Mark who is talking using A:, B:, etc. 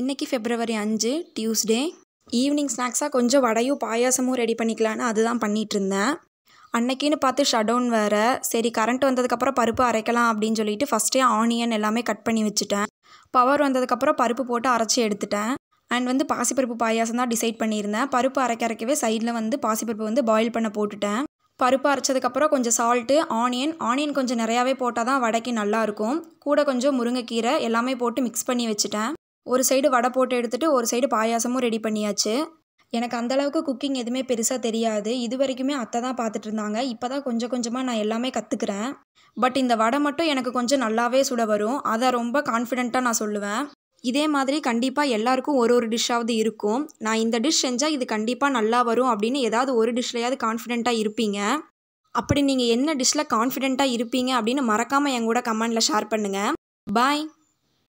A: இன்றைக்கி ஃபெப்ரவரி அஞ்சு Tuesday evening ஸ்நாக்ஸாக கொஞ்சம் வடையும் பாயாசமும் ரெடி பண்ணிக்கலான்னு அதுதான் இருந்தேன் அன்னைக்கின்னு பார்த்து ஷடவுன் வேறு சரி கரண்ட் வந்ததுக்கப்புறம் பருப்பு அரைக்கலாம் அப்படின்னு சொல்லிட்டு ஃபஸ்ட்டே ஆனியன் எல்லாமே கட் பண்ணி வச்சுட்டேன் பவர் வந்ததுக்கப்புறம் பருப்பு போட்டு அரைச்சி எடுத்துட்டேன் அண்ட் வந்து பாசிப்பருப்பு பாயாசம் தான் டிசைட் பண்ணியிருந்தேன் பருப்பு அரைக்க அரைக்கவே சைடில் வந்து பாசிப்பருப்பு வந்து பாயில் பண்ண போட்டுட்டேன் பருப்பு அரைச்சதுக்கப்புறம் கொஞ்சம் சால்ட்டு ஆனியன் ஆனியன் கொஞ்சம் நிறையாவே போட்டால் தான் வடைக்கு நல்லாயிருக்கும் கூட கொஞ்சம் முருங்கைக்கீரை எல்லாமே போட்டு மிக்ஸ் பண்ணி வச்சுட்டேன் ஒரு சைடு வடை போட்டு எடுத்துகிட்டு ஒரு சைடு பாயாசமும் ரெடி பண்ணியாச்சு எனக்கு அந்தளவுக்கு குக்கிங் எதுவுமே பெருசாக தெரியாது இது வரைக்குமே அத்தை தான் பார்த்துட்டு இருந்தாங்க இப்போ தான் கொஞ்சம் கொஞ்சமாக நான் எல்லாமே கற்றுக்கிறேன் பட் இந்த வடை மட்டும் எனக்கு கொஞ்சம் நல்லாவே சுட வரும் அதை ரொம்ப கான்ஃபிடெண்ட்டாக நான் சொல்லுவேன் இதே மாதிரி கண்டிப்பாக எல்லாருக்கும் ஒரு ஒரு டிஷ்ஷாவது இருக்கும் நான் இந்த டிஷ் செஞ்சால் இது கண்டிப்பாக நல்லா வரும் அப்படின்னு ஏதாவது ஒரு டிஷ்லையாவது கான்ஃபிடெண்ட்டாக இருப்பீங்க அப்படி நீங்கள் என்ன டிஷ்ஷில் கான்ஃபிடெண்ட்டாக இருப்பீங்க அப்படின்னு மறக்காமல் என் கூட கமெண்டில் ஷேர் பண்ணுங்கள் பாய்